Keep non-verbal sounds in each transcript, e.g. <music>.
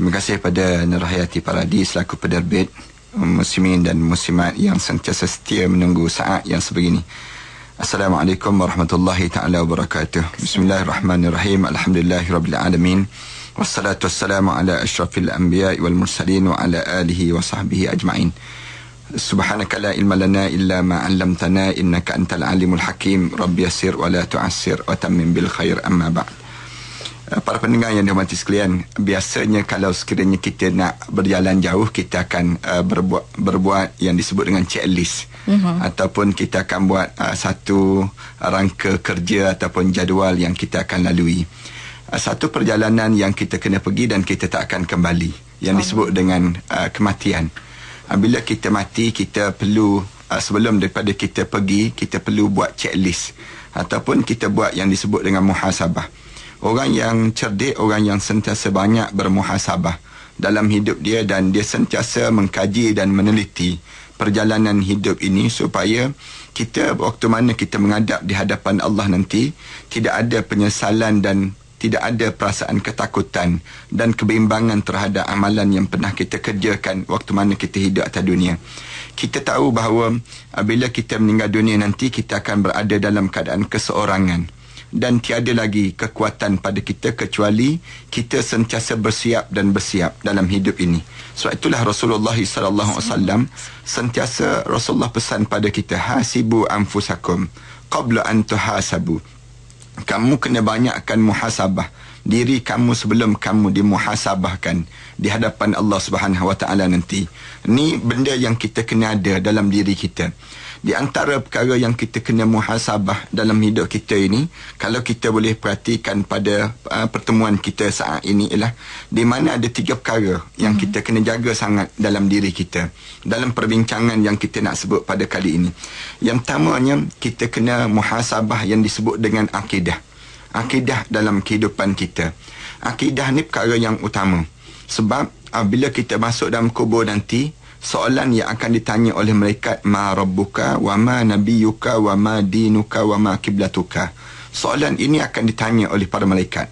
Terima kasih pada Nurhayati Paradi selaku penerbit um, muslimin dan muslimat yang sentiasa setia menunggu saat yang sebegini. Assalamualaikum warahmatullahi taala wabarakatuh. Bismillahirrahmanirrahim. Alhamdulillahirabbil alamin. Wassalatu wassalamu ala asyrafil anbiya'i wal mursalin wa ala alihi wa sahbihi ajma'in. Subhanaka la ilma lana illa ma 'allamtana innaka antal alimul hakim. Rabbi yassir wa la tu'assir wa tammim bil khair amma ba'd. Eh, para pendengar yang dihormati sekalian biasanya kalau sekiranya kita nak berjalan jauh kita akan uh, berbuat berbuat yang disebut dengan checklist uh-huh. ataupun kita akan buat uh, satu rangka kerja ataupun jadual yang kita akan lalui uh, satu perjalanan yang kita kena pergi dan kita tak akan kembali yang disebut dengan uh, kematian uh, bila kita mati kita perlu uh, sebelum daripada kita pergi kita perlu buat checklist ataupun kita buat yang disebut dengan muhasabah orang yang cerdik orang yang sentiasa banyak bermuhasabah dalam hidup dia dan dia sentiasa mengkaji dan meneliti perjalanan hidup ini supaya kita waktu mana kita menghadap di hadapan Allah nanti tidak ada penyesalan dan tidak ada perasaan ketakutan dan kebimbangan terhadap amalan yang pernah kita kerjakan waktu mana kita hidup atas dunia. Kita tahu bahawa uh, bila kita meninggal dunia nanti kita akan berada dalam keadaan keseorangan dan tiada lagi kekuatan pada kita kecuali kita sentiasa bersiap dan bersiap dalam hidup ini. Sebab itulah Rasulullah sallallahu alaihi wasallam sentiasa Rasulullah pesan pada kita hasibu anfusakum qabla an tuhasabu. Kamu kena banyakkan muhasabah diri kamu sebelum kamu dimuhasabahkan di hadapan Allah Subhanahu Wa Taala nanti. Ini benda yang kita kena ada dalam diri kita di antara perkara yang kita kena muhasabah dalam hidup kita ini kalau kita boleh perhatikan pada uh, pertemuan kita saat ini ialah di mana ada tiga perkara yang hmm. kita kena jaga sangat dalam diri kita dalam perbincangan yang kita nak sebut pada kali ini yang pertamanya kita kena muhasabah yang disebut dengan akidah akidah dalam kehidupan kita akidah ni perkara yang utama sebab uh, bila kita masuk dalam kubur nanti soalan yang akan ditanya oleh mereka ma rabbuka wa ma nabiyyuka wa ma dinuka wa ma kiblatuka soalan ini akan ditanya oleh para malaikat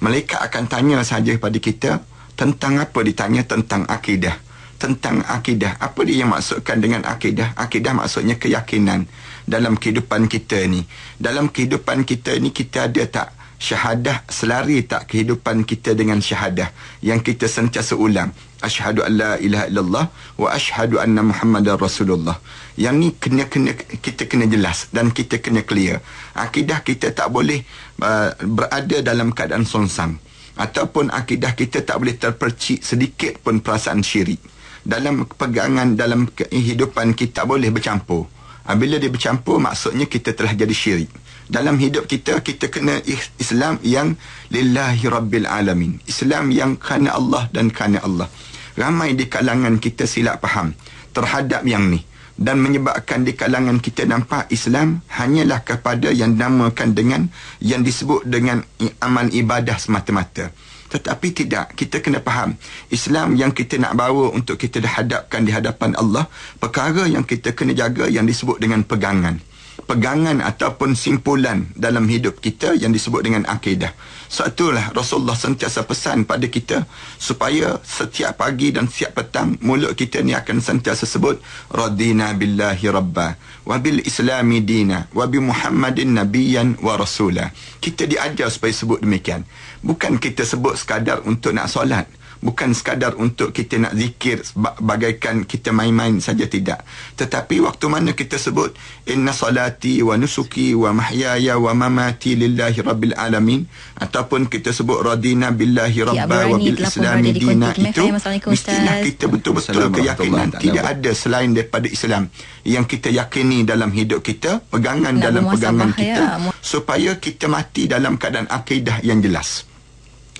malaikat akan tanya saja kepada kita tentang apa ditanya tentang akidah tentang akidah apa dia yang maksudkan dengan akidah akidah maksudnya keyakinan dalam kehidupan kita ni dalam kehidupan kita ni kita ada tak syahadah selari tak kehidupan kita dengan syahadah yang kita sentiasa ulang asyhadu an la ilaha illallah wa asyhadu anna muhammadar rasulullah yang ni kena kena kita kena jelas dan kita kena clear akidah kita tak boleh uh, berada dalam keadaan songsang ataupun akidah kita tak boleh terpercik sedikit pun perasaan syirik dalam pegangan dalam kehidupan kita boleh bercampur ha, bila dia bercampur maksudnya kita telah jadi syirik dalam hidup kita kita kena Islam yang lillahi rabbil alamin Islam yang kerana Allah dan kerana Allah ramai di kalangan kita silap faham terhadap yang ni dan menyebabkan di kalangan kita nampak Islam hanyalah kepada yang dinamakan dengan yang disebut dengan amal ibadah semata-mata tetapi tidak kita kena faham Islam yang kita nak bawa untuk kita dihadapkan di hadapan Allah perkara yang kita kena jaga yang disebut dengan pegangan pegangan ataupun simpulan dalam hidup kita yang disebut dengan akidah. Sebab itulah Rasulullah sentiasa pesan pada kita supaya setiap pagi dan setiap petang mulut kita ni akan sentiasa sebut radina billahi rabba wa bil islami dina wa bi muhammadin nabiyyan wa rasula. Kita diajar supaya sebut demikian. Bukan kita sebut sekadar untuk nak solat bukan sekadar untuk kita nak zikir bagaikan kita main-main saja tidak tetapi waktu mana kita sebut inna salati wa nusuki wa mahyaya wa mamati lillahi rabbil alamin ataupun kita sebut radina billahi ya, rabba wa bil islam dina itu mestilah kita betul-betul keyakinan tidak ada selain daripada Islam yang kita yakini dalam hidup kita pegangan dalam pegangan kita ya. supaya kita mati dalam keadaan akidah yang jelas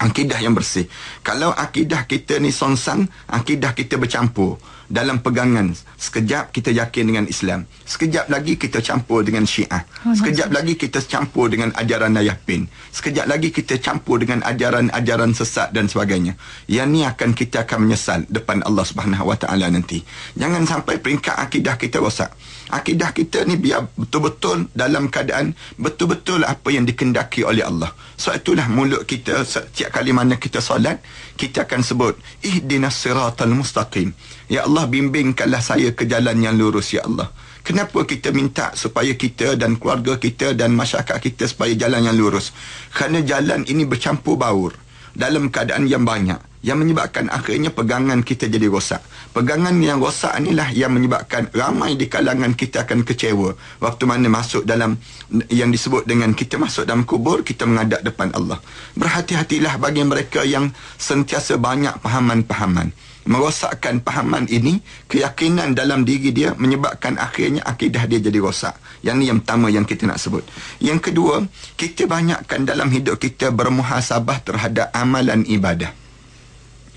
akidah yang bersih. Kalau akidah kita ni sonsang, akidah kita bercampur dalam pegangan sekejap kita yakin dengan Islam sekejap lagi kita campur dengan Syiah oh, sekejap lagi kita campur dengan ajaran Nayapin sekejap lagi kita campur dengan ajaran-ajaran sesat dan sebagainya yang ni akan kita akan menyesal depan Allah Subhanahu nanti jangan sampai peringkat akidah kita rosak akidah kita ni biar betul-betul dalam keadaan betul-betul apa yang dikendaki oleh Allah so, itulah mulut kita setiap kali mana kita solat kita akan sebut ihdinas siratal mustaqim ya Allah bimbingkanlah saya ke jalan yang lurus ya Allah kenapa kita minta supaya kita dan keluarga kita dan masyarakat kita supaya jalan yang lurus kerana jalan ini bercampur baur dalam keadaan yang banyak yang menyebabkan akhirnya pegangan kita jadi rosak. Pegangan yang rosak inilah yang menyebabkan ramai di kalangan kita akan kecewa waktu mana masuk dalam yang disebut dengan kita masuk dalam kubur, kita menghadap depan Allah. Berhati-hatilah bagi mereka yang sentiasa banyak pahaman-pahaman merosakkan pahaman ini keyakinan dalam diri dia menyebabkan akhirnya akidah dia jadi rosak yang ni yang pertama yang kita nak sebut yang kedua kita banyakkan dalam hidup kita bermuhasabah terhadap amalan ibadah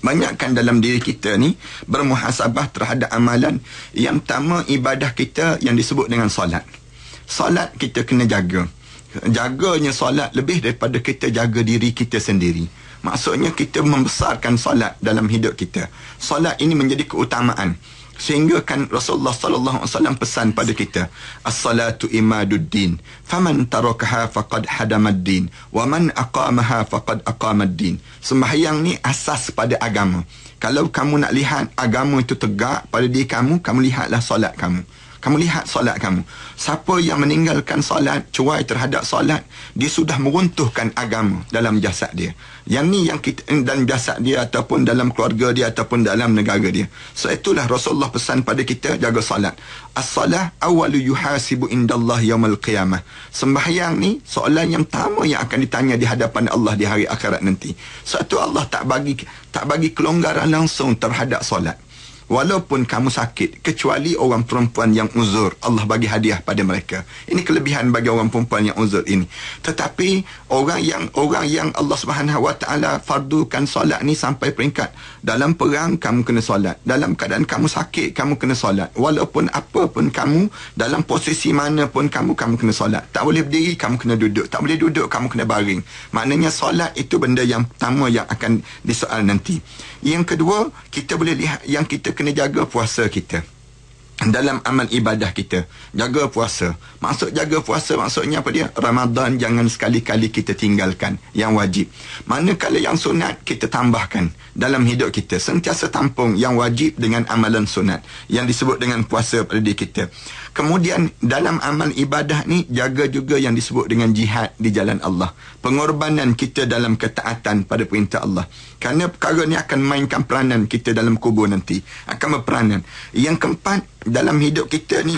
banyakkan dalam diri kita ni bermuhasabah terhadap amalan yang pertama ibadah kita yang disebut dengan solat solat kita kena jaga jaganya solat lebih daripada kita jaga diri kita sendiri Maksudnya kita membesarkan solat dalam hidup kita. Solat ini menjadi keutamaan. Sehingga kan Rasulullah sallallahu alaihi wasallam pesan pada kita, as-salatu imaduddin, faman tarakaha faqad hadamaddin, wa man aqamaha faqad aqamaddin. Sembahyang ni asas pada agama. Kalau kamu nak lihat agama itu tegak pada diri kamu, kamu lihatlah solat kamu. Kamu lihat solat kamu. Siapa yang meninggalkan solat, cuai terhadap solat, dia sudah meruntuhkan agama dalam jasad dia. Yang ni yang kita dalam jasad dia ataupun dalam keluarga dia ataupun dalam negara dia. So itulah Rasulullah pesan pada kita jaga solat. As-salah awalu yuhasibu indallahi yaumil qiyamah. Sembahyang ni soalan yang pertama yang akan ditanya di hadapan Allah di hari akhirat nanti. So itu Allah tak bagi tak bagi kelonggaran langsung terhadap solat walaupun kamu sakit kecuali orang perempuan yang uzur Allah bagi hadiah pada mereka ini kelebihan bagi orang perempuan yang uzur ini tetapi orang yang orang yang Allah Subhanahu wa taala fardukan solat ni sampai peringkat dalam perang kamu kena solat dalam keadaan kamu sakit kamu kena solat walaupun apa pun kamu dalam posisi mana pun kamu kamu kena solat tak boleh berdiri kamu kena duduk tak boleh duduk kamu kena baring maknanya solat itu benda yang pertama yang akan disoal nanti yang kedua kita boleh lihat yang kita kena jaga puasa kita dalam amal ibadah kita jaga puasa masuk jaga puasa maksudnya apa dia Ramadan jangan sekali-kali kita tinggalkan yang wajib manakala yang sunat kita tambahkan dalam hidup kita sentiasa tampung yang wajib dengan amalan sunat yang disebut dengan puasa pada diri kita Kemudian dalam amal ibadah ni jaga juga yang disebut dengan jihad di jalan Allah. Pengorbanan kita dalam ketaatan pada perintah Allah. Kerana perkara ni akan mainkan peranan kita dalam kubur nanti. Akan berperanan. Yang keempat, dalam hidup kita ni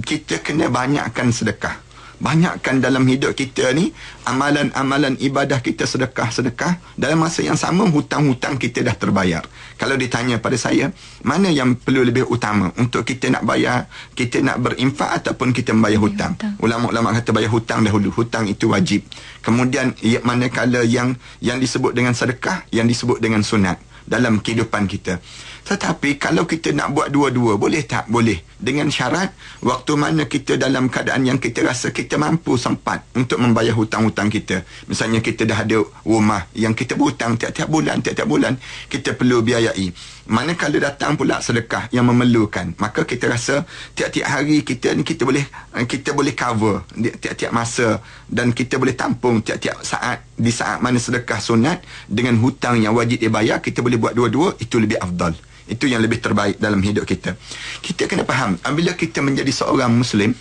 kita kena banyakkan sedekah banyakkan dalam hidup kita ni amalan-amalan ibadah kita sedekah-sedekah dalam masa yang sama hutang-hutang kita dah terbayar. Kalau ditanya pada saya, mana yang perlu lebih utama untuk kita nak bayar, kita nak berinfak ataupun kita membayar hutang? Ulama-ulama kata bayar hutang dahulu. Hutang itu wajib. Kemudian ya, manakala yang yang disebut dengan sedekah, yang disebut dengan sunat dalam kehidupan kita. Tetapi kalau kita nak buat dua-dua, boleh tak? Boleh. Dengan syarat, waktu mana kita dalam keadaan yang kita rasa kita mampu sempat untuk membayar hutang-hutang kita. Misalnya kita dah ada rumah yang kita berhutang tiap-tiap bulan, tiap-tiap bulan, kita perlu biayai manakala datang pula sedekah yang memerlukan maka kita rasa tiap-tiap hari kita ni kita boleh eh, kita boleh cover tiap-tiap masa dan kita boleh tampung tiap-tiap saat di saat mana sedekah sunat dengan hutang yang wajib dibayar kita boleh buat dua-dua itu lebih afdal itu yang lebih terbaik dalam hidup kita kita kena faham bila kita menjadi seorang muslim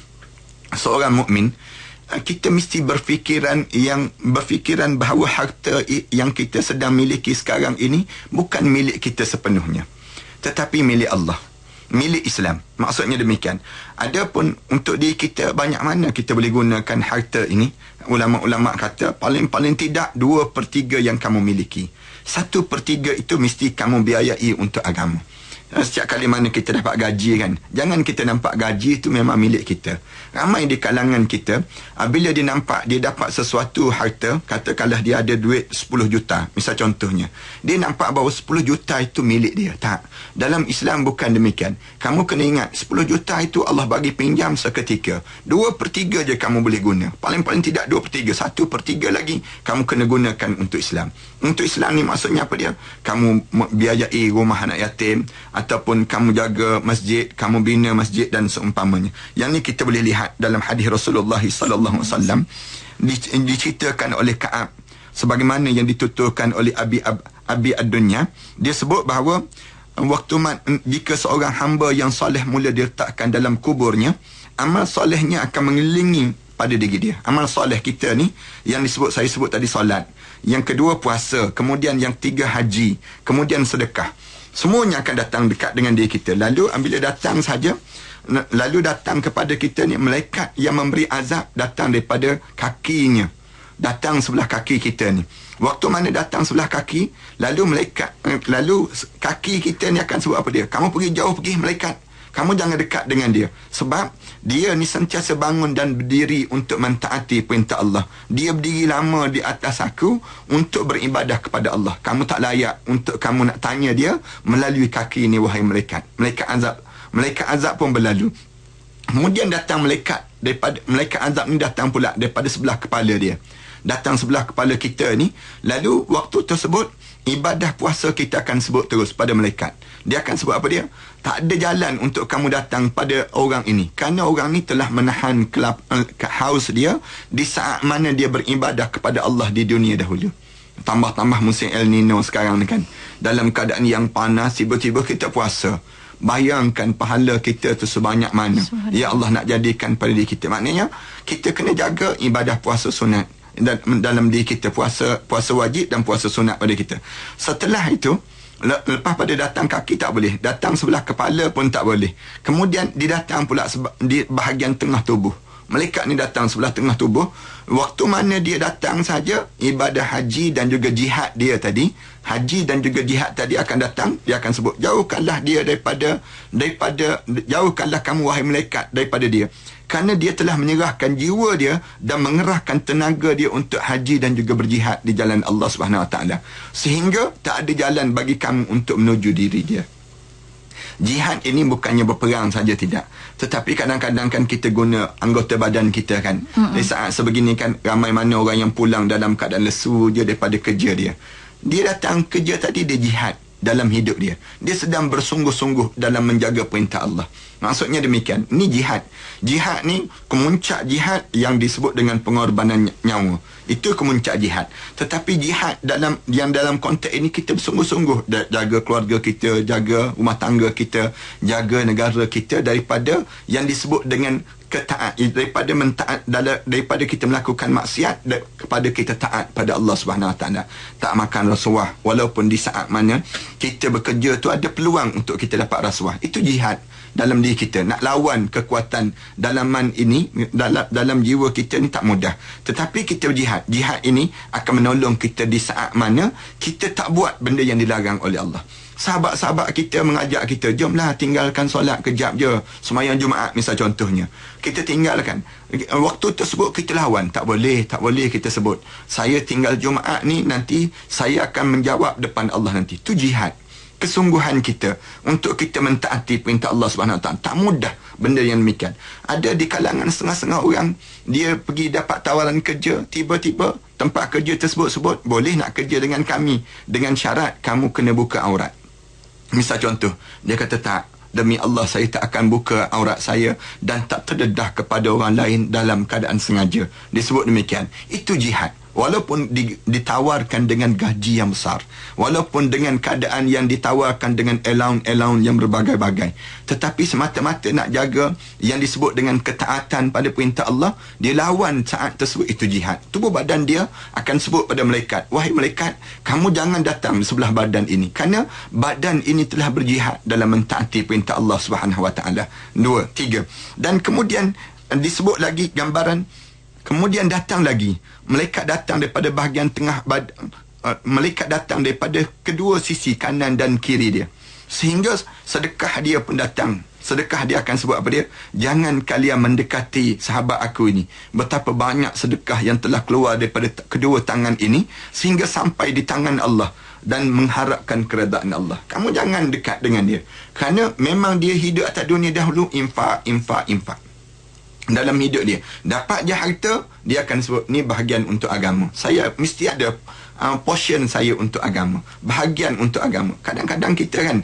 seorang mukmin Ah, kita mesti berfikiran yang berfikiran bahawa harta yang kita sedang miliki sekarang ini bukan milik kita sepenuhnya tetapi milik Allah milik Islam maksudnya demikian adapun untuk diri kita banyak mana kita boleh gunakan harta ini ulama-ulama kata paling-paling tidak 2/3 yang kamu miliki 1/3 itu mesti kamu biayai untuk agama ah, setiap kali mana kita dapat gaji kan jangan kita nampak gaji itu memang milik kita ramai di kalangan kita ah, bila dia nampak dia dapat sesuatu harta katakanlah dia ada duit 10 juta misal contohnya dia nampak bahawa 10 juta itu milik dia tak dalam Islam bukan demikian kamu kena ingat 10 juta itu Allah bagi pinjam seketika 2 per 3 je kamu boleh guna paling-paling tidak 2 per 3 1 per 3 lagi kamu kena gunakan untuk Islam untuk Islam ni maksudnya apa dia kamu biayai rumah anak yatim ataupun kamu jaga masjid kamu bina masjid dan seumpamanya yang ni kita boleh lihat lihat dalam hadis Rasulullah sallallahu alaihi diceritakan oleh Ka'ab sebagaimana yang dituturkan oleh Abi Ab, Abi ad dia sebut bahawa eh, waktu man, eh, jika seorang hamba yang soleh mula diletakkan dalam kuburnya amal solehnya akan mengelilingi pada diri dia amal soleh kita ni yang disebut saya sebut tadi solat yang kedua puasa kemudian yang tiga haji kemudian sedekah semuanya akan datang dekat dengan diri kita lalu bila datang saja lalu datang kepada kita ni malaikat yang memberi azab datang daripada kakinya datang sebelah kaki kita ni waktu mana datang sebelah kaki lalu malaikat eh, lalu kaki kita ni akan sebut apa dia kamu pergi jauh pergi malaikat kamu jangan dekat dengan dia sebab dia ni sentiasa bangun dan berdiri untuk mentaati perintah Allah dia berdiri lama di atas aku untuk beribadah kepada Allah kamu tak layak untuk kamu nak tanya dia melalui kaki ni wahai malaikat malaikat azab malaikat azab pun berlalu kemudian datang malaikat daripada malaikat azab ni datang pula daripada sebelah kepala dia datang sebelah kepala kita ni lalu waktu tersebut ibadah puasa kita akan sebut terus pada malaikat dia akan sebut apa dia tak ada jalan untuk kamu datang pada orang ini kerana orang ini telah menahan kelab, ke eh, haus dia di saat mana dia beribadah kepada Allah di dunia dahulu tambah-tambah musim El Nino sekarang ni kan dalam keadaan yang panas tiba-tiba kita puasa bayangkan pahala kita tu sebanyak mana ya Allah nak jadikan pada diri kita maknanya kita kena jaga ibadah puasa sunat dan dalam diri kita puasa puasa wajib dan puasa sunat pada kita setelah itu lepas pada datang kaki tak boleh datang sebelah kepala pun tak boleh kemudian didatang pula di bahagian tengah tubuh malaikat ni datang sebelah tengah tubuh waktu mana dia datang saja ibadah haji dan juga jihad dia tadi haji dan juga jihad tadi akan datang dia akan sebut jauhkanlah dia daripada daripada jauhkanlah kamu wahai malaikat daripada dia kerana dia telah menyerahkan jiwa dia dan mengerahkan tenaga dia untuk haji dan juga berjihad di jalan Allah Subhanahu Wa Taala sehingga tak ada jalan bagi kamu untuk menuju diri dia jihad ini bukannya berperang saja tidak tetapi kadang-kadang kan kita guna anggota badan kita kan mm-hmm. di saat sebegini kan ramai mana orang yang pulang dalam keadaan lesu dia daripada kerja dia dia datang kerja tadi dia jihad dalam hidup dia dia sedang bersungguh-sungguh dalam menjaga perintah Allah maksudnya demikian Ini jihad jihad ni kemuncak jihad yang disebut dengan pengorbanan nyawa mm-hmm. Itu kemuncak jihad. Tetapi jihad dalam yang dalam konteks ini kita bersungguh-sungguh jaga keluarga kita, jaga rumah tangga kita, jaga negara kita daripada yang disebut dengan ketaat daripada mentaat daripada kita melakukan maksiat kepada kita taat pada Allah Subhanahu Wa Taala tak makan rasuah walaupun di saat mana kita bekerja tu ada peluang untuk kita dapat rasuah itu jihad dalam diri kita nak lawan kekuatan dalaman ini dalam dalam jiwa kita ni tak mudah tetapi kita jihad jihad ini akan menolong kita di saat mana kita tak buat benda yang dilarang oleh Allah sahabat-sahabat kita mengajak kita jomlah tinggalkan solat kejap je semayang Jumaat misal contohnya kita tinggalkan waktu tersebut kita lawan tak boleh tak boleh kita sebut saya tinggal Jumaat ni nanti saya akan menjawab depan Allah nanti tu jihad kesungguhan kita untuk kita mentaati perintah Allah Subhanahu Wa Taala. Tak mudah benda yang demikian. Ada di kalangan setengah-setengah orang dia pergi dapat tawaran kerja, tiba-tiba tempat kerja tersebut-sebut boleh nak kerja dengan kami dengan syarat kamu kena buka aurat. Misal contoh, dia kata tak Demi Allah saya tak akan buka aurat saya dan tak terdedah kepada orang lain dalam keadaan sengaja. Disebut demikian. Itu jihad. Walaupun ditawarkan dengan gaji yang besar Walaupun dengan keadaan yang ditawarkan dengan allowance-allowance yang berbagai-bagai Tetapi semata-mata nak jaga yang disebut dengan ketaatan pada perintah Allah Dia lawan saat tersebut itu jihad Tubuh badan dia akan sebut pada malaikat Wahai malaikat, kamu jangan datang sebelah badan ini Kerana badan ini telah berjihad dalam mentaati perintah Allah SWT Dua, tiga Dan kemudian disebut lagi gambaran Kemudian datang lagi Malaikat datang daripada bahagian tengah badan Uh, malaikat datang daripada kedua sisi kanan dan kiri dia sehingga sedekah dia pun datang sedekah dia akan sebut apa dia jangan kalian mendekati sahabat aku ini betapa banyak sedekah yang telah keluar daripada kedua tangan ini sehingga sampai di tangan Allah dan mengharapkan keredaan Allah kamu jangan dekat dengan dia kerana memang dia hidup atas dunia dahulu infak infak infak dalam hidup dia dapat je harta dia akan sebut ni bahagian untuk agama saya mesti ada uh, portion saya untuk agama bahagian untuk agama kadang-kadang kita kan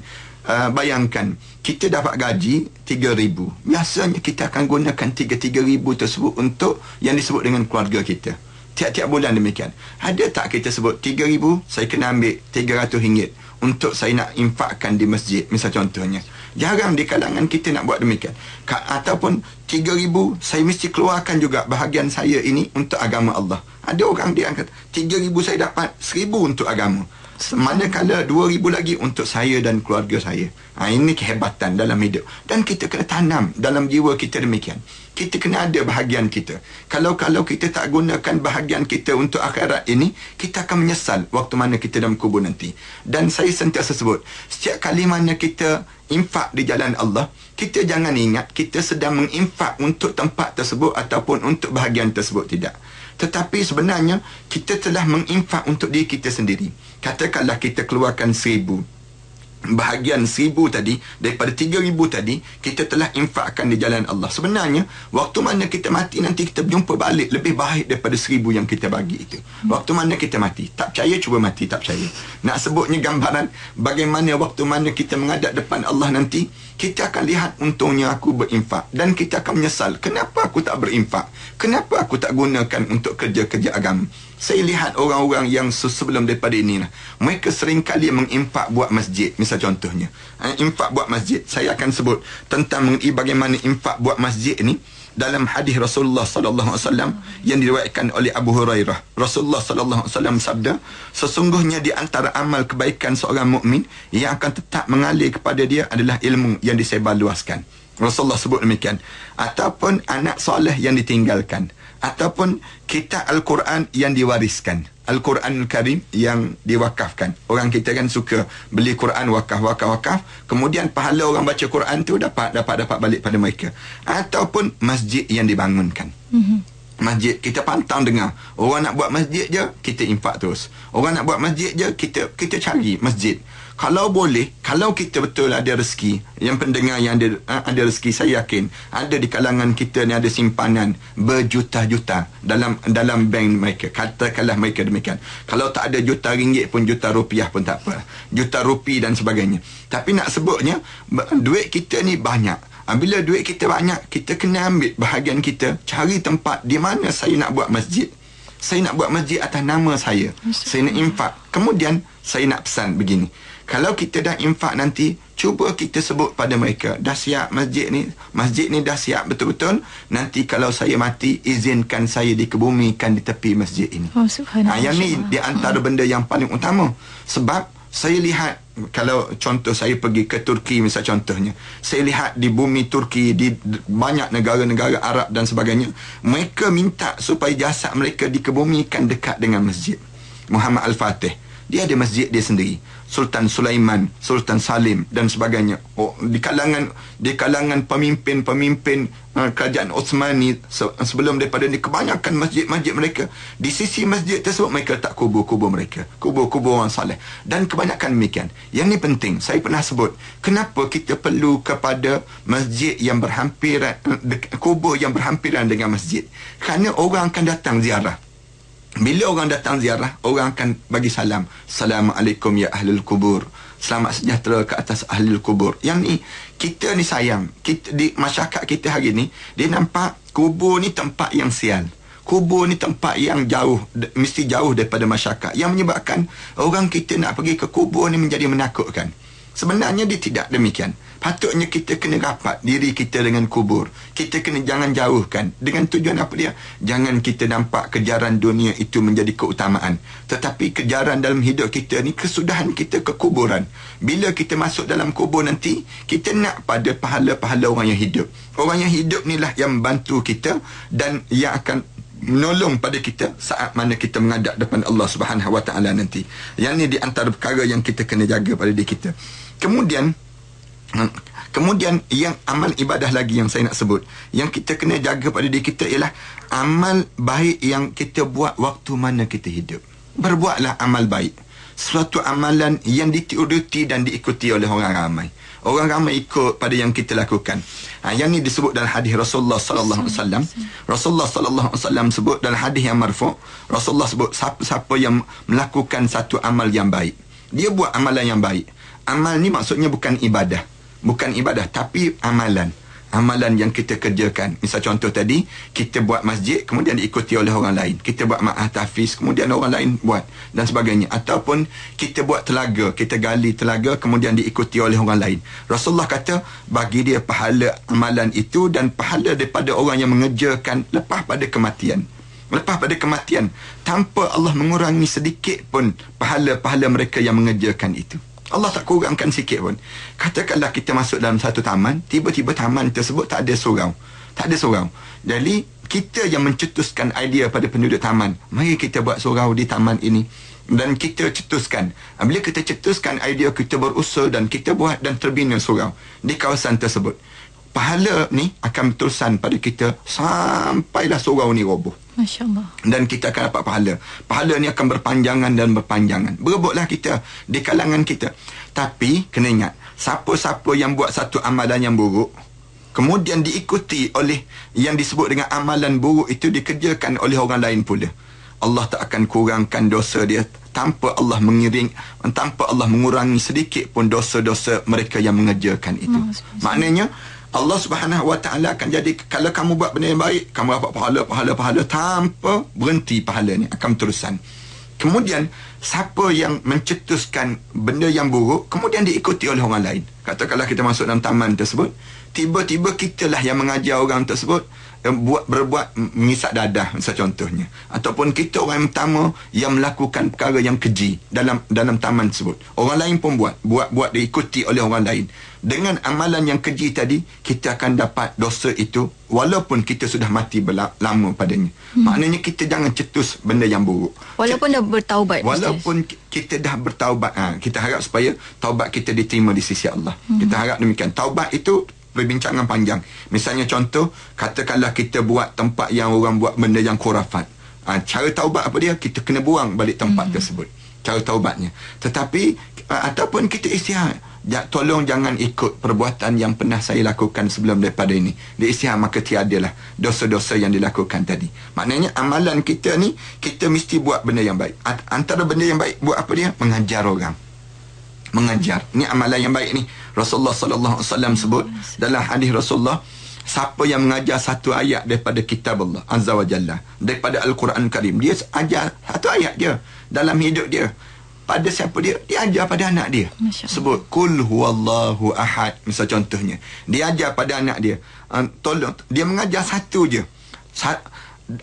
uh, bayangkan kita dapat gaji 3000 biasanya kita akan gunakan 3000 tersebut untuk yang disebut dengan keluarga kita tiap-tiap bulan demikian ada tak kita sebut 3000 saya kena ambil 300 ringgit untuk saya nak infakkan di masjid misal contohnya Jarang di kalangan kita nak buat demikian. Ka- ataupun 3000 saya mesti keluarkan juga bahagian saya ini untuk agama Allah. Ada orang dia angkat 3000 saya dapat 1000 untuk agama manakala 2000 lagi untuk saya dan keluarga saya. Ha, ini kehebatan dalam hidup. Dan kita kena tanam dalam jiwa kita demikian. Kita kena ada bahagian kita. Kalau kalau kita tak gunakan bahagian kita untuk akhirat ini, kita akan menyesal waktu mana kita dalam kubur nanti. Dan saya sentiasa sebut, setiap kali mana kita infak di jalan Allah, kita jangan ingat kita sedang menginfak untuk tempat tersebut ataupun untuk bahagian tersebut. Tidak. Tetapi sebenarnya, kita telah menginfak untuk diri kita sendiri katakanlah kita keluarkan seribu bahagian seribu tadi daripada tiga ribu tadi kita telah infakkan di jalan Allah sebenarnya waktu mana kita mati nanti kita jumpa balik lebih baik daripada seribu yang kita bagi itu waktu mana kita mati tak percaya cuba mati tak percaya nak sebutnya gambaran bagaimana waktu mana kita menghadap depan Allah nanti kita akan lihat untungnya aku berinfak dan kita akan menyesal kenapa aku tak berinfak kenapa aku tak gunakan untuk kerja-kerja agama saya lihat orang-orang yang sebelum daripada ini lah. mereka sering kali menginfak buat masjid misal contohnya eh, infak buat masjid saya akan sebut tentang bagaimana infak buat masjid ni dalam hadis Rasulullah sallallahu alaihi wasallam yang diriwayatkan oleh Abu Hurairah. Rasulullah sallallahu alaihi wasallam sabda, sesungguhnya di antara amal kebaikan seorang mukmin yang akan tetap mengalir kepada dia adalah ilmu yang disebarluaskan. Rasulullah sebut demikian ataupun anak soleh yang ditinggalkan ataupun kitab Al-Quran yang diwariskan. Al-Quran Al-Karim yang diwakafkan. Orang kita kan suka beli Quran wakaf, wakaf, wakaf. Kemudian pahala orang baca Quran tu dapat dapat dapat balik pada mereka. Ataupun masjid yang dibangunkan. Mm-hmm. Masjid kita pantang dengar. Orang nak buat masjid je, kita infak terus. Orang nak buat masjid je, kita kita cari masjid kalau boleh kalau kita betul ada rezeki yang pendengar yang ada eh, ada rezeki saya yakin ada di kalangan kita ni ada simpanan berjuta-juta dalam dalam bank mereka katakanlah mereka demikian kalau tak ada juta ringgit pun juta rupiah pun tak apa juta rupi dan sebagainya tapi nak sebutnya duit kita ni banyak ah, bila duit kita banyak, kita kena ambil bahagian kita, cari tempat di mana saya nak buat masjid. Saya nak buat masjid atas nama saya. Saya nak infak. Kemudian saya nak pesan begini. Kalau kita dah infak nanti, cuba kita sebut pada mereka, dah siap masjid ni, masjid ni dah siap betul-betul, nanti kalau saya mati, izinkan saya dikebumikan di tepi masjid ini. Oh, Ha, yang ni di antara benda yang paling utama. Sebab saya lihat kalau contoh saya pergi ke Turki misal contohnya saya lihat di bumi Turki di banyak negara-negara Arab dan sebagainya mereka minta supaya jasad mereka dikebumikan dekat dengan masjid Muhammad Al-Fatih dia ada masjid dia sendiri Sultan Sulaiman, Sultan Salim dan sebagainya. Oh, di kalangan di kalangan pemimpin-pemimpin uh, kerajaan Uthmani se- sebelum daripada ini kebanyakan masjid-masjid mereka di sisi masjid tersebut mereka tak kubur-kubur mereka, kubur-kubur orang saleh. Dan kebanyakan demikian. Yang ini penting, saya pernah sebut, kenapa kita perlu kepada masjid yang berhampiran eh, de- kubur yang berhampiran dengan masjid? Kerana orang akan datang ziarah bila orang datang ziarah orang akan bagi salam assalamualaikum ya ahlul kubur selamat sejahtera ke atas ahlul kubur yang ni kita ni sayang kita di masyarakat kita hari ni dia nampak kubur ni tempat yang sial kubur ni tempat yang jauh mesti jauh daripada masyarakat yang menyebabkan orang kita nak pergi ke kubur ni menjadi menakutkan sebenarnya dia tidak demikian Patutnya kita kena rapat diri kita dengan kubur. Kita kena jangan jauhkan. Dengan tujuan apa dia? Jangan kita nampak kejaran dunia itu menjadi keutamaan. Tetapi kejaran dalam hidup kita ni kesudahan kita ke kuburan. Bila kita masuk dalam kubur nanti, kita nak pada pahala-pahala orang yang hidup. Orang yang hidup ni lah yang membantu kita dan yang akan menolong pada kita saat mana kita mengadap depan Allah Subhanahu Wa Taala nanti. Yang ni di antara perkara yang kita kena jaga pada diri kita. Kemudian Hmm. Kemudian yang amal ibadah lagi yang saya nak sebut Yang kita kena jaga pada diri kita ialah Amal baik yang kita buat waktu mana kita hidup Berbuatlah amal baik Suatu amalan yang dituruti dan diikuti oleh orang ramai Orang ramai ikut pada yang kita lakukan ha, Yang ini disebut dalam hadis Rasulullah Sallallahu Alaihi Wasallam Rasulullah Sallallahu Alaihi Wasallam sebut dalam hadis yang marfu' Rasulullah sebut siapa yang melakukan satu amal yang baik Dia buat amalan yang baik Amal ni maksudnya bukan ibadah bukan ibadah tapi amalan amalan yang kita kerjakan misal contoh tadi kita buat masjid kemudian diikuti oleh orang lain kita buat ma'ah tahfiz kemudian orang lain buat dan sebagainya ataupun kita buat telaga kita gali telaga kemudian diikuti oleh orang lain Rasulullah kata bagi dia pahala amalan itu dan pahala daripada orang yang mengerjakan lepas pada kematian lepas pada kematian tanpa Allah mengurangi sedikit pun pahala-pahala mereka yang mengerjakan itu Allah tak kurangkan sikit pun. Katakanlah kita masuk dalam satu taman, tiba-tiba taman tersebut tak ada seorang. Tak ada seorang. Jadi, kita yang mencetuskan idea pada penduduk taman. Mari kita buat seorang di taman ini. Dan kita cetuskan. Bila kita cetuskan idea, kita berusul dan kita buat dan terbina seorang di kawasan tersebut pahala ni akan berterusan pada kita sampailah surau ni roboh. Masya Allah. Dan kita akan dapat pahala. Pahala ni akan berpanjangan dan berpanjangan. Berebutlah kita di kalangan kita. Tapi, kena ingat. Siapa-siapa yang buat satu amalan yang buruk, kemudian diikuti oleh yang disebut dengan amalan buruk itu dikerjakan oleh orang lain pula. Allah tak akan kurangkan dosa dia tanpa Allah mengiring tanpa Allah mengurangi sedikit pun dosa-dosa mereka yang mengerjakan itu. Maksudnya, Maksudnya Allah Subhanahu Wa Taala akan jadi kalau kamu buat benda yang baik kamu dapat pahala pahala pahala tanpa berhenti pahala ni akan terusan kemudian siapa yang mencetuskan benda yang buruk kemudian diikuti oleh orang lain katakanlah kita masuk dalam taman tersebut tiba-tiba kitalah yang mengajar orang tersebut yang buat berbuat mengisap dadah misal contohnya ataupun kita orang yang pertama yang melakukan perkara yang keji dalam dalam taman tersebut orang lain pun buat buat buat diikuti oleh orang lain dengan amalan yang keji tadi kita akan dapat dosa itu walaupun kita sudah mati lama padanya hmm. maknanya kita jangan cetus benda yang buruk walaupun C- dah bertaubat walaupun kita dah bertaubat ha, kita harap supaya taubat kita diterima di sisi Allah hmm. kita harap demikian taubat itu perbincangan panjang misalnya contoh katakanlah kita buat tempat yang orang buat benda yang kurafat. ha, cara taubat apa dia kita kena buang balik tempat hmm. tersebut cara taubatnya tetapi ha, ataupun kita istihad ja, tolong jangan ikut perbuatan yang pernah saya lakukan sebelum daripada ini. Di isyah maka tiadalah dosa-dosa yang dilakukan tadi. Maknanya amalan kita ni, kita mesti buat benda yang baik. Antara benda yang baik buat apa dia? Mengajar orang. Mengajar. Ini amalan yang baik ni. Rasulullah sallallahu alaihi wasallam sebut dalam hadis Rasulullah Siapa yang mengajar satu ayat daripada kitab Allah Azza wa Jalla Daripada Al-Quran Karim Dia ajar satu ayat dia Dalam hidup dia pada siapa dia dia ajar pada anak dia sebut kul huwallahu ahad misal contohnya dia ajar pada anak dia um, tolong dia mengajar satu je Sa-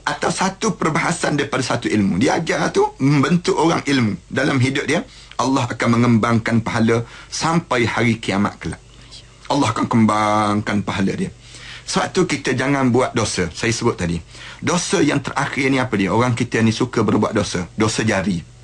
atau satu perbahasan daripada satu ilmu dia ajar tu membentuk orang ilmu dalam hidup dia Allah akan mengembangkan pahala sampai hari kiamat kelak Allah akan kembangkan pahala dia sebab tu kita jangan buat dosa saya sebut tadi dosa yang terakhir ni apa dia orang kita ni suka berbuat dosa dosa jari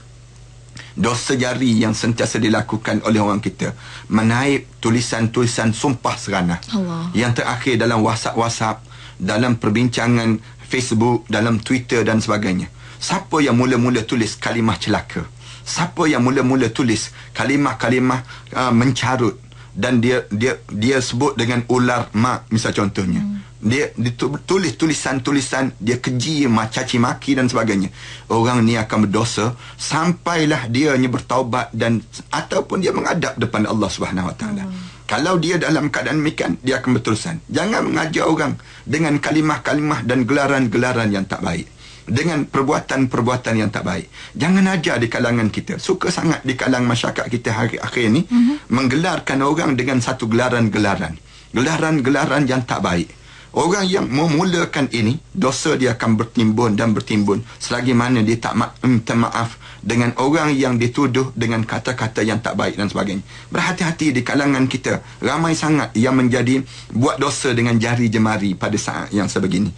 dosa jari yang sentiasa dilakukan oleh orang kita menaip tulisan-tulisan sumpah serana Allah. yang terakhir dalam whatsapp-whatsapp dalam perbincangan facebook dalam twitter dan sebagainya siapa yang mula-mula tulis kalimah celaka siapa yang mula-mula tulis kalimah-kalimah uh, mencarut dan dia dia dia sebut dengan ular mak misal contohnya hmm dia ditulis tulisan-tulisan dia keji macaci maki dan sebagainya orang ni akan berdosa sampailah dia hanya bertaubat dan ataupun dia mengadap depan Allah Subhanahu Wa Taala hmm. kalau dia dalam keadaan mikan dia akan berterusan jangan mengajar orang dengan kalimah-kalimah dan gelaran-gelaran yang tak baik dengan perbuatan-perbuatan yang tak baik Jangan ajar di kalangan kita Suka sangat di kalangan masyarakat kita hari akhir ni mm-hmm. Menggelarkan orang dengan satu gelaran-gelaran Gelaran-gelaran yang tak baik Orang yang memulakan ini Dosa dia akan bertimbun dan bertimbun Selagi mana dia tak ma- minta mm, maaf Dengan orang yang dituduh Dengan kata-kata yang tak baik dan sebagainya Berhati-hati di kalangan kita Ramai sangat yang menjadi Buat dosa dengan jari jemari pada saat yang sebegini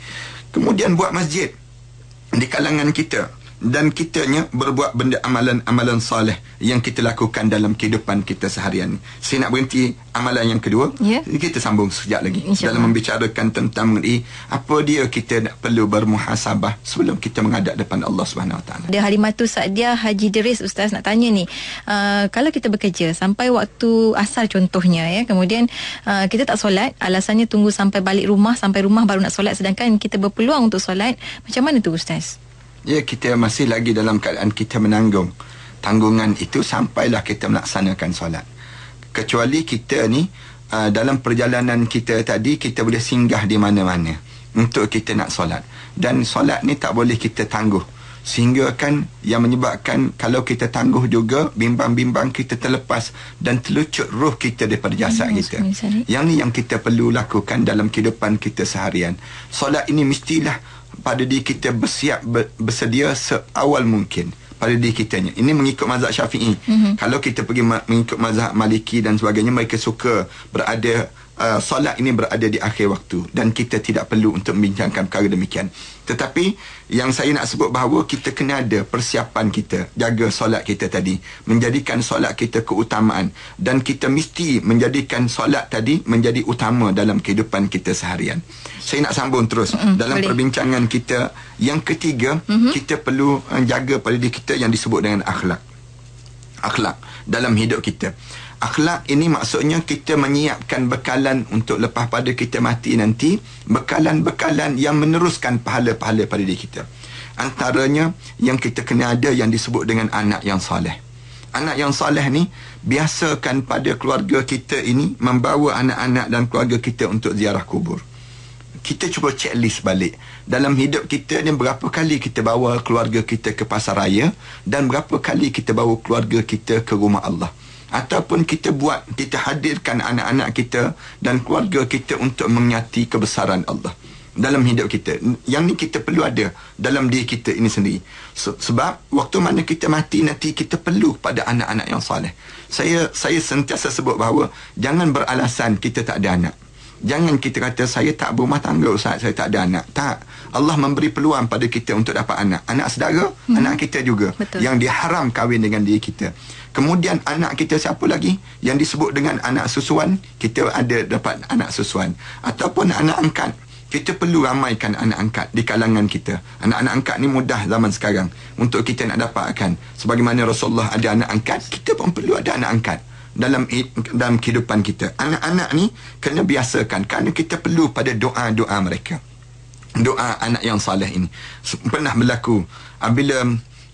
Kemudian buat masjid di kalangan kita dan kitanya berbuat benda amalan-amalan soleh yang kita lakukan dalam kehidupan kita seharian ni. Saya nak berhenti amalan yang kedua. Yeah. Kita sambung sekejap lagi InsyaAllah. dalam membicarakan tentang mengenai apa dia kita nak perlu bermuhasabah sebelum kita menghadap depan Allah Subhanahu Wa Taala. Dia Halimatu Sa'dia Haji Deris Ustaz nak tanya ni. Uh, kalau kita bekerja sampai waktu asar contohnya ya, kemudian uh, kita tak solat, alasannya tunggu sampai balik rumah, sampai rumah baru nak solat sedangkan kita berpeluang untuk solat. Macam mana tu Ustaz? ya kita masih lagi dalam keadaan kita menanggung tanggungan itu sampailah kita melaksanakan solat kecuali kita ni uh, dalam perjalanan kita tadi kita boleh singgah di mana-mana untuk kita nak solat dan solat ni tak boleh kita tangguh sehingga kan yang menyebabkan kalau kita tangguh juga bimbang-bimbang kita terlepas dan terlucut ruh kita daripada jasad hmm, kita yang ni yang kita perlu lakukan dalam kehidupan kita seharian solat ini mestilah hmm pada diri kita bersiap bersedia seawal mungkin pada diri kita ini mengikut mazhab syafi'i mm-hmm. kalau kita pergi ma- mengikut mazhab maliki dan sebagainya mereka suka berada uh, solat ini berada di akhir waktu dan kita tidak perlu untuk membincangkan perkara demikian. Tetapi yang saya nak sebut bahawa kita kena ada persiapan kita jaga solat kita tadi menjadikan solat kita keutamaan dan kita mesti menjadikan solat tadi menjadi utama dalam kehidupan kita seharian. Saya nak sambung terus mm, dalam boleh. perbincangan kita yang ketiga mm-hmm. kita perlu uh, jaga pada diri kita yang disebut dengan akhlak. Akhlak dalam hidup kita. Akhlak ini maksudnya kita menyiapkan bekalan untuk lepas pada kita mati nanti, bekalan-bekalan yang meneruskan pahala-pahala pada diri kita. Antaranya yang kita kena ada yang disebut dengan anak yang soleh. Anak yang soleh ni biasakan pada keluarga kita ini membawa anak-anak dan keluarga kita untuk ziarah kubur. Kita cuba checklist balik. Dalam hidup kita ni berapa kali kita bawa keluarga kita ke pasaraya dan berapa kali kita bawa keluarga kita ke rumah Allah ataupun kita buat kita hadirkan anak-anak kita dan keluarga kita untuk menyati kebesaran Allah dalam hidup kita yang ni kita perlu ada dalam diri kita ini sendiri so, sebab waktu mana kita mati nanti kita perlu pada anak-anak yang soleh saya saya sentiasa sebut bahawa jangan beralasan kita tak ada anak jangan kita kata saya tak berumah tangga ustaz saya tak ada anak tak Allah memberi peluang pada kita untuk dapat anak anak saudara hmm. anak kita juga Betul. yang diharam kahwin dengan diri kita Kemudian anak kita siapa lagi yang disebut dengan anak susuan? Kita ada dapat anak susuan ataupun anak angkat. Kita perlu ramaikan anak angkat di kalangan kita. Anak-anak angkat ni mudah zaman sekarang untuk kita nak dapatkan. Sebagaimana Rasulullah ada anak angkat, kita pun perlu ada anak angkat dalam dalam kehidupan kita. Anak-anak ni kena biasakan kerana kita perlu pada doa-doa mereka. Doa anak yang salih ini. Pernah berlaku apabila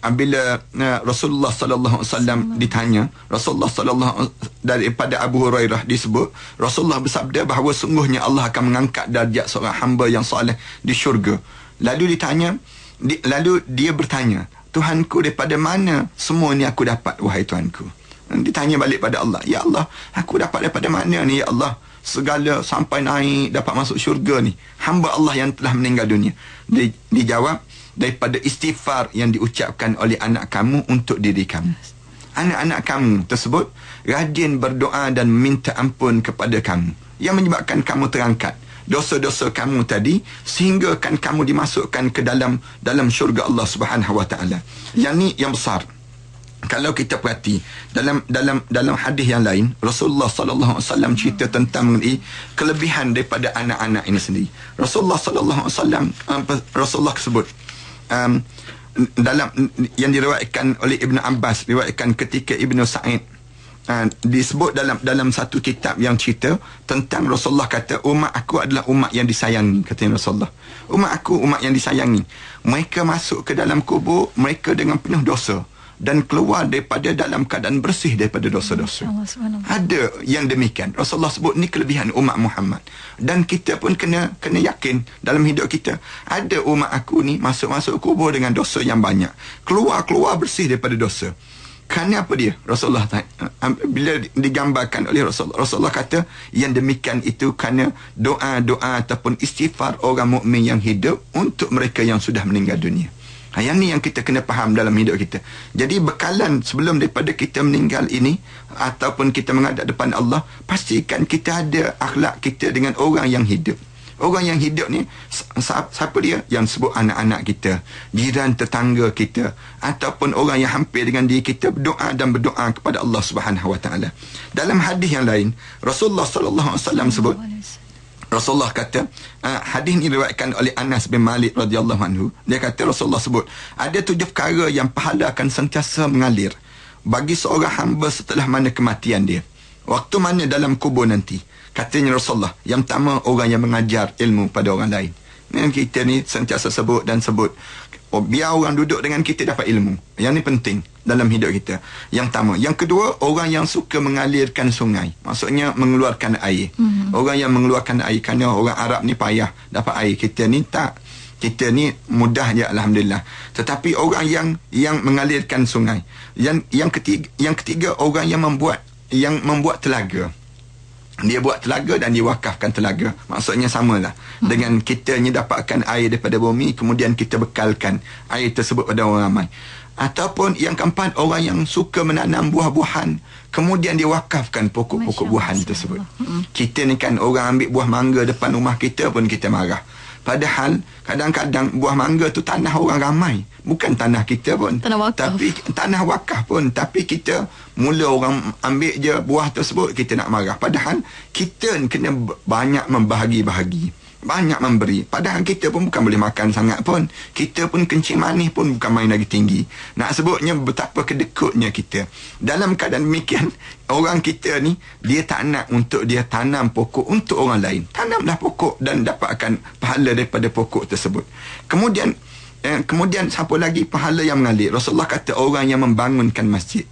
bila eh, Rasulullah sallallahu alaihi wasallam ditanya Rasulullah sallallahu daripada Abu Hurairah disebut Rasulullah bersabda bahawa sungguhnya Allah akan mengangkat darjat seorang hamba yang soleh di syurga lalu ditanya di, lalu dia bertanya Tuhanku daripada mana semua ni aku dapat wahai Tuhanku ditanya balik pada Allah ya Allah aku dapat daripada mana ni ya Allah segala sampai naik dapat masuk syurga ni hamba Allah yang telah meninggal dunia di, dijawab daripada istighfar yang diucapkan oleh anak kamu untuk diri kamu. Anak-anak kamu tersebut rajin berdoa dan minta ampun kepada kamu yang menyebabkan kamu terangkat dosa-dosa kamu tadi sehingga kan kamu dimasukkan ke dalam dalam syurga Allah Subhanahu Wa Taala. Yang ni yang besar. Kalau kita perhati dalam dalam dalam hadis yang lain Rasulullah sallallahu alaihi wasallam cerita tentang mengenai kelebihan daripada anak-anak ini sendiri. Rasulullah sallallahu alaihi wasallam eh, Rasulullah sebut um, dalam yang diriwayatkan oleh Ibn Abbas riwayatkan ketika Ibn Sa'id uh, disebut dalam dalam satu kitab yang cerita tentang Rasulullah kata umat aku adalah umat yang disayangi kata Rasulullah umat aku umat yang disayangi mereka masuk ke dalam kubur mereka dengan penuh dosa dan keluar daripada dalam keadaan bersih daripada dosa-dosa. Ada yang demikian. Rasulullah sebut ni kelebihan umat Muhammad. Dan kita pun kena kena yakin dalam hidup kita. Ada umat aku ni masuk-masuk kubur dengan dosa yang banyak. Keluar-keluar bersih daripada dosa. Kerana apa dia? Rasulullah bila digambarkan oleh Rasulullah. Rasulullah kata yang demikian itu kerana doa-doa ataupun istighfar orang mukmin yang hidup untuk mereka yang sudah meninggal dunia. Ha, yang ni yang kita kena faham dalam hidup kita. Jadi bekalan sebelum daripada kita meninggal ini ataupun kita menghadap depan Allah, pastikan kita ada akhlak kita dengan orang yang hidup. Orang yang hidup ni siapa dia? Yang sebut anak-anak kita, jiran tetangga kita ataupun orang yang hampir dengan diri kita berdoa dan berdoa kepada Allah Subhanahu Wa Taala. Dalam hadis yang lain, Rasulullah Sallallahu Alaihi Wasallam sebut Rasulullah kata ah, hadis ini diriwayatkan oleh Anas bin Malik radhiyallahu anhu dia kata Rasulullah sebut ada tujuh perkara yang pahala akan sentiasa mengalir bagi seorang hamba setelah mana kematian dia waktu mana dalam kubur nanti katanya Rasulullah yang pertama orang yang mengajar ilmu pada orang lain dan kita ni sentiasa sebut dan sebut Oh, biar orang duduk dengan kita dapat ilmu. Yang ni penting dalam hidup kita. Yang pertama. Yang kedua, orang yang suka mengalirkan sungai. Maksudnya mengeluarkan air. Mm-hmm. Orang yang mengeluarkan air. Kerana orang Arab ni payah dapat air. Kita ni tak. Kita ni mudah je Alhamdulillah. Tetapi orang yang yang mengalirkan sungai. Yang yang ketiga, yang ketiga orang yang membuat yang membuat telaga. Mm-hmm dia buat telaga dan dia wakafkan telaga maksudnya samalah dengan kitanya dapatkan air daripada bumi kemudian kita bekalkan air tersebut pada orang ramai ataupun yang keempat orang yang suka menanam buah-buahan kemudian dia wakafkan pokok-pokok buahan tersebut kita ni kan orang ambil buah mangga depan rumah kita pun kita marah Padahal kadang-kadang buah mangga tu tanah orang ramai. Bukan tanah kita pun. Tanah wakaf. Tapi, tanah wakaf pun. Tapi kita mula orang ambil je buah tersebut, kita nak marah. Padahal kita kena banyak membahagi-bahagi banyak memberi padahal kita pun bukan boleh makan sangat pun kita pun kencing manis pun bukan main lagi tinggi nak sebutnya betapa kedekutnya kita dalam keadaan demikian <laughs> orang kita ni dia tak nak untuk dia tanam pokok untuk orang lain tanamlah pokok dan dapatkan pahala daripada pokok tersebut kemudian eh, kemudian siapa lagi pahala yang mengalir Rasulullah kata orang yang membangunkan masjid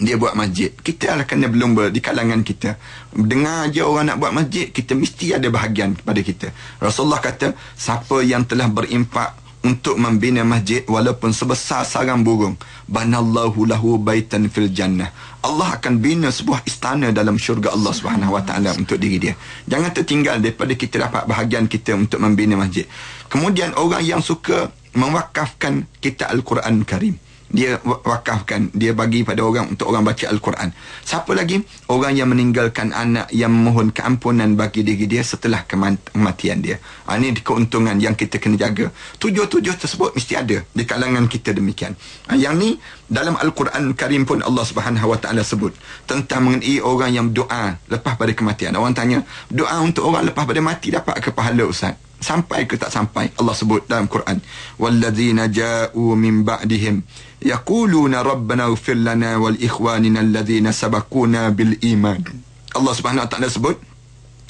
dia buat masjid kita akan belum ber, di kalangan kita dengar aja orang nak buat masjid kita mesti ada bahagian kepada kita Rasulullah kata siapa yang telah berimpak untuk membina masjid walaupun sebesar sarang burung banallahu lahu baitan fil jannah Allah akan bina sebuah istana dalam syurga Allah Subhanahu wa taala untuk diri dia jangan tertinggal daripada kita dapat bahagian kita untuk membina masjid kemudian orang yang suka mewakafkan kitab al-Quran karim dia wakafkan dia bagi pada orang untuk orang baca al-Quran siapa lagi orang yang meninggalkan anak yang memohon keampunan bagi diri dia setelah kematian dia ha, ini keuntungan yang kita kena jaga tujuh-tujuh tersebut mesti ada di kalangan kita demikian ha, yang ni dalam al-Quran Karim pun Allah Subhanahu Wa Taala sebut tentang mengenai orang yang doa lepas pada kematian orang tanya doa untuk orang lepas pada mati dapat ke pahala ustaz sampai ke tak sampai Allah sebut dalam Quran wallazina ja'u min ba'dihim yaquluna rabbana ighfir lana wal ikhwanina alladhina sabaquna bil iman Allah Subhanahu wa ta'ala sebut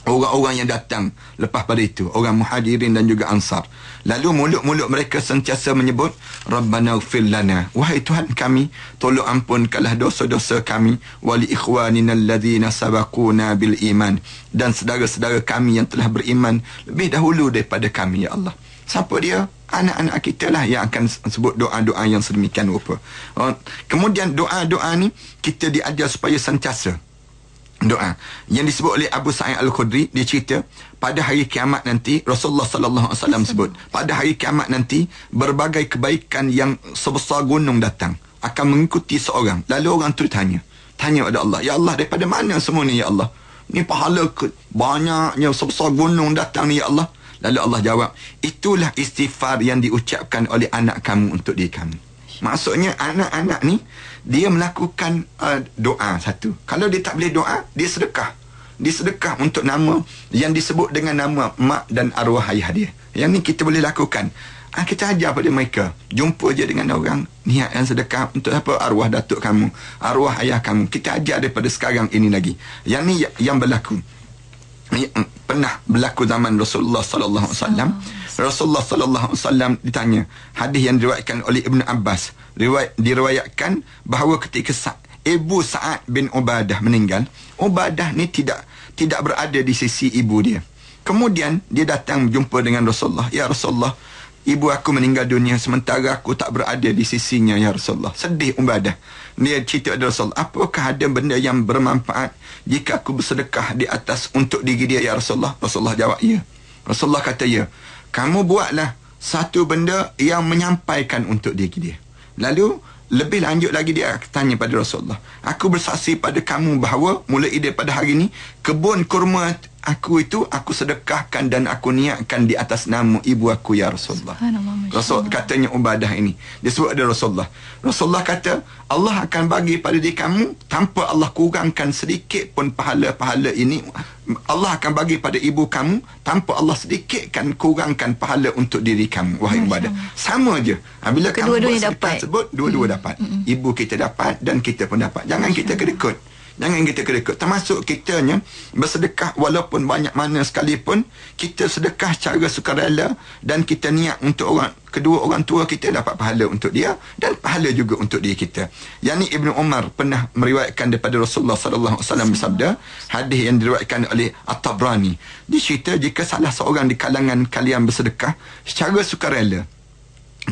orang-orang yang datang lepas pada itu orang muhajirin dan juga ansar lalu mulut-mulut mereka sentiasa menyebut rabbana ighfir lana wahai tuhan kami tolong ampunkanlah dosa-dosa kami wali ikhwanina alladhina sabaquna bil iman dan sedara-sedara kami yang telah beriman lebih dahulu daripada kami ya Allah siapa dia anak-anak kita lah yang akan sebut doa-doa yang sedemikian rupa oh, kemudian doa-doa ni kita diajar supaya sentiasa doa yang disebut oleh Abu Sa'id Al-Khudri dia cerita pada hari kiamat nanti Rasulullah sallallahu alaihi wasallam sebut pada hari kiamat nanti berbagai kebaikan yang sebesar gunung datang akan mengikuti seorang lalu orang tu tanya tanya kepada Allah ya Allah daripada mana semua ni ya Allah ni pahala ke, banyaknya sebesar gunung datang ni ya Allah lalu Allah jawab itulah istighfar yang diucapkan oleh anak kamu untuk diri kamu maksudnya anak-anak ni dia melakukan uh, doa satu. Kalau dia tak boleh doa, dia sedekah. Dia sedekah untuk nama yang disebut dengan nama mak dan arwah ayah dia. Yang ni kita boleh lakukan. Ha, kita ajar pada mereka. Jumpa je dengan orang niat yang sedekah untuk apa arwah datuk kamu, arwah ayah kamu. Kita ajar daripada sekarang ini lagi. Yang ni yang berlaku. Pernah berlaku zaman Rasulullah sallallahu alaihi wasallam. So. Oh. Rasulullah sallallahu alaihi wasallam ditanya hadis yang diriwayatkan oleh Ibnu Abbas riwayat diriwayatkan bahawa ketika Sa Ibu Sa'ad bin Ubadah meninggal Ubadah ni tidak tidak berada di sisi ibu dia kemudian dia datang jumpa dengan Rasulullah ya Rasulullah ibu aku meninggal dunia sementara aku tak berada di sisinya ya Rasulullah sedih Ubadah dia cerita kepada Rasulullah apakah ada benda yang bermanfaat jika aku bersedekah di atas untuk diri dia ya Rasulullah Rasulullah jawab ya Rasulullah kata ya kamu buatlah satu benda yang menyampaikan untuk diri dia. Lalu lebih lanjut lagi dia tanya pada Rasulullah. Aku bersaksi pada kamu bahawa mulai daripada hari ini kebun kurma aku itu aku sedekahkan dan aku niatkan di atas nama ibu aku ya Rasulullah. Rasul katanya ibadah ini. Dia sebut ada Rasulullah. Rasulullah kata Allah akan bagi pada diri kamu tanpa Allah kurangkan sedikit pun pahala-pahala ini. Allah akan bagi pada ibu kamu tanpa Allah sedikitkan kurangkan pahala untuk diri kamu wahai ibadah. Sama je. Ha, bila kedua-dua kamu dapat sebut dua-dua hmm. dapat. Hmm, hmm. Ibu kita dapat dan kita pun dapat. Jangan Masya kita kedekut. Allah. Jangan kita kerekut. Termasuk kita kitanya bersedekah walaupun banyak mana sekalipun. Kita sedekah secara sukarela dan kita niat untuk orang kedua orang tua kita dapat pahala untuk dia dan pahala juga untuk diri kita. Yang ni Ibnu Umar pernah meriwayatkan daripada Rasulullah saw. bersabda, hadis yang diriwayatkan oleh At-Tabrani. Dia cerita jika salah seorang di kalangan kalian bersedekah secara sukarela,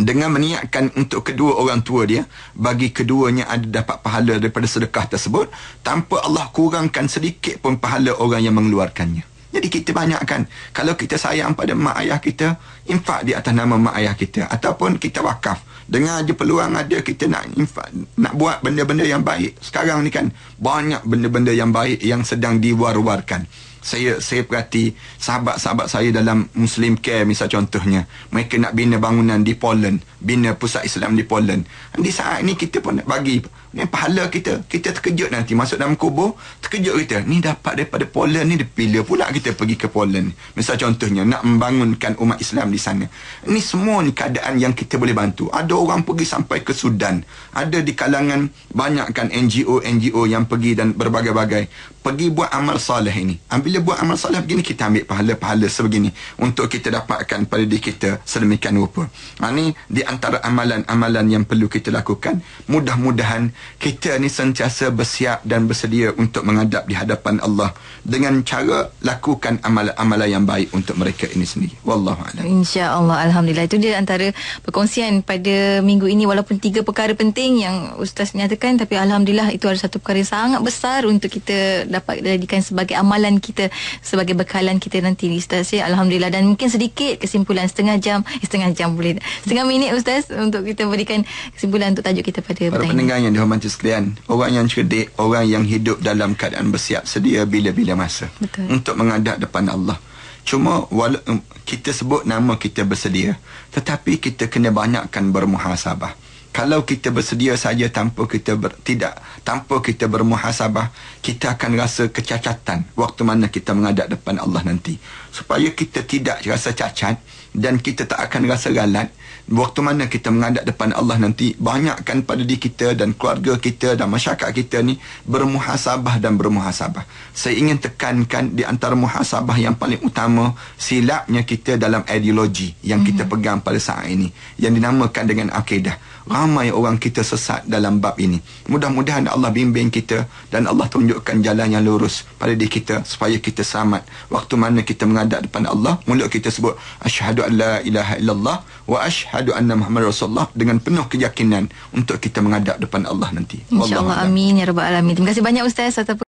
dengan meniatkan untuk kedua orang tua dia bagi keduanya ada dapat pahala daripada sedekah tersebut tanpa Allah kurangkan sedikit pun pahala orang yang mengeluarkannya jadi kita banyakkan kalau kita sayang pada mak ayah kita infak di atas nama mak ayah kita ataupun kita wakaf dengan ada peluang ada kita nak infak nak buat benda-benda yang baik sekarang ni kan banyak benda-benda yang baik yang sedang diwar-warkan saya saya perhati sahabat-sahabat saya dalam Muslim Care misal contohnya mereka nak bina bangunan di Poland bina pusat Islam di Poland di saat ni kita pun nak bagi ni pahala kita kita terkejut nanti masuk dalam kubur terkejut kita ni dapat daripada Poland ni dipilih pula kita pergi ke Poland misal contohnya nak membangunkan umat Islam di sana ni semua ni keadaan yang kita boleh bantu ada orang pergi sampai ke Sudan ada di kalangan banyakkan NGO-NGO yang pergi dan berbagai-bagai pergi buat amal salih ini. Ah, bila buat amal salih begini, kita ambil pahala-pahala sebegini. Untuk kita dapatkan pada diri kita sedemikian rupa. Ini ah, di antara amalan-amalan yang perlu kita lakukan. Mudah-mudahan kita ni sentiasa bersiap dan bersedia untuk menghadap di hadapan Allah. Dengan cara lakukan amalan-amalan yang baik untuk mereka ini sendiri. Wallahu Insya Allah, Alhamdulillah. Itu dia antara perkongsian pada minggu ini. Walaupun tiga perkara penting yang Ustaz nyatakan. Tapi Alhamdulillah itu ada satu perkara yang sangat besar untuk kita dapatkan dapat jadikan sebagai amalan kita sebagai bekalan kita nanti ni ustaz ya alhamdulillah dan mungkin sedikit kesimpulan setengah jam eh, setengah jam boleh setengah minit ustaz untuk kita berikan kesimpulan untuk tajuk kita pada para pendengar yang dihormati sekalian orang yang cerdik orang yang hidup dalam keadaan bersiap sedia bila-bila masa Betul. untuk menghadap depan Allah cuma wala- kita sebut nama kita bersedia tetapi kita kena banyakkan bermuhasabah hmm kalau kita bersedia saja tanpa kita ber, tidak tanpa kita bermuhasabah kita akan rasa kecacatan waktu mana kita menghadap depan Allah nanti supaya kita tidak rasa cacat dan kita tak akan rasa galat waktu mana kita menghadap depan Allah nanti banyakkan pada diri kita dan keluarga kita dan masyarakat kita ni bermuhasabah dan bermuhasabah saya ingin tekankan di antara muhasabah yang paling utama silapnya kita dalam ideologi yang kita mm-hmm. pegang pada saat ini yang dinamakan dengan akidah ramai orang kita sesat dalam bab ini mudah-mudahan Allah bimbing kita dan Allah tunjukkan jalan yang lurus pada diri kita supaya kita selamat waktu mana kita menghadap depan Allah mulut kita sebut asyhadu alla ilaha illallah wa asyhadu asyhadu anna Muhammad Rasulullah dengan penuh keyakinan untuk kita menghadap depan Allah nanti. InsyaAllah amin ya rabbal alamin. Terima kasih banyak Ustaz.